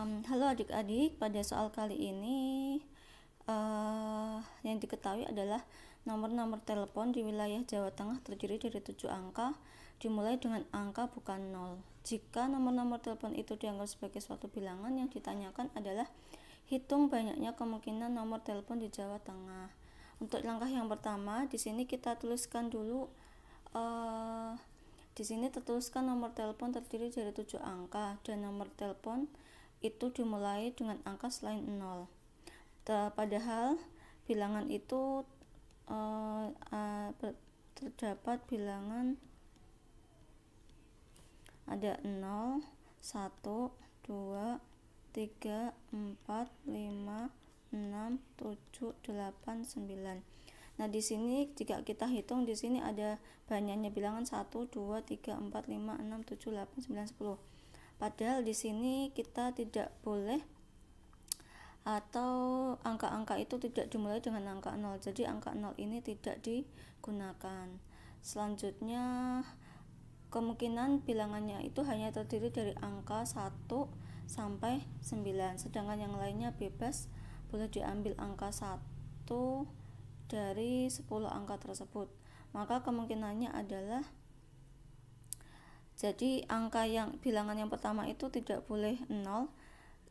Um, halo adik-adik, pada soal kali ini uh, yang diketahui adalah nomor-nomor telepon di wilayah Jawa Tengah terdiri dari tujuh angka dimulai dengan angka bukan nol. Jika nomor-nomor telepon itu dianggap sebagai suatu bilangan yang ditanyakan adalah hitung banyaknya kemungkinan nomor telepon di Jawa Tengah. Untuk langkah yang pertama, di sini kita tuliskan dulu uh, di sini tertuliskan nomor telepon terdiri dari tujuh angka dan nomor telepon itu dimulai dengan angka selain 0. Padahal bilangan itu uh, uh, terdapat bilangan ada 0, 1, 2, 3, 4, 5, 6, 7, 8, 9. Nah, di sini jika kita hitung di sini ada banyaknya bilangan 1 2 3 4 5 6 7 8 9 10. Padahal di sini kita tidak boleh atau angka-angka itu tidak dimulai dengan angka 0. Jadi angka 0 ini tidak digunakan. Selanjutnya kemungkinan bilangannya itu hanya terdiri dari angka 1 sampai 9, sedangkan yang lainnya bebas boleh diambil angka 1 dari 10 angka tersebut. Maka kemungkinannya adalah jadi angka yang bilangan yang pertama itu tidak boleh 0.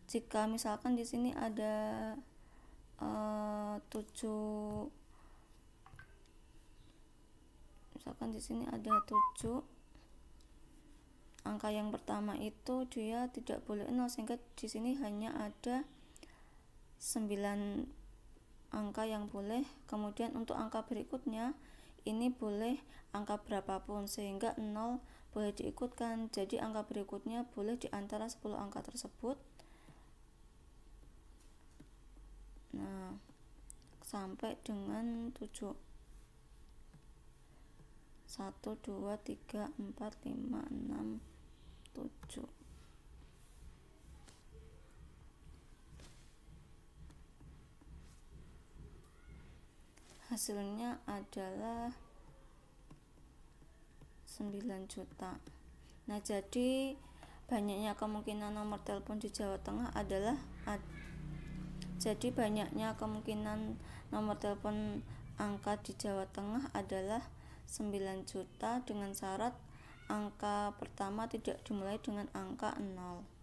Jika misalkan di sini ada eh, uh, 7 misalkan di sini ada 7 angka yang pertama itu dia tidak boleh 0 sehingga di sini hanya ada 9 angka yang boleh kemudian untuk angka berikutnya ini boleh angka berapapun sehingga 0 boleh diikutkan. Jadi angka berikutnya boleh di antara 10 angka tersebut. Nah, sampai dengan 7. 1 2 3 4 5 6 7. Hasilnya adalah 9 juta nah jadi banyaknya kemungkinan nomor telepon di Jawa Tengah adalah ad, jadi banyaknya kemungkinan nomor telepon angka di Jawa Tengah adalah 9 juta dengan syarat angka pertama tidak dimulai dengan angka 0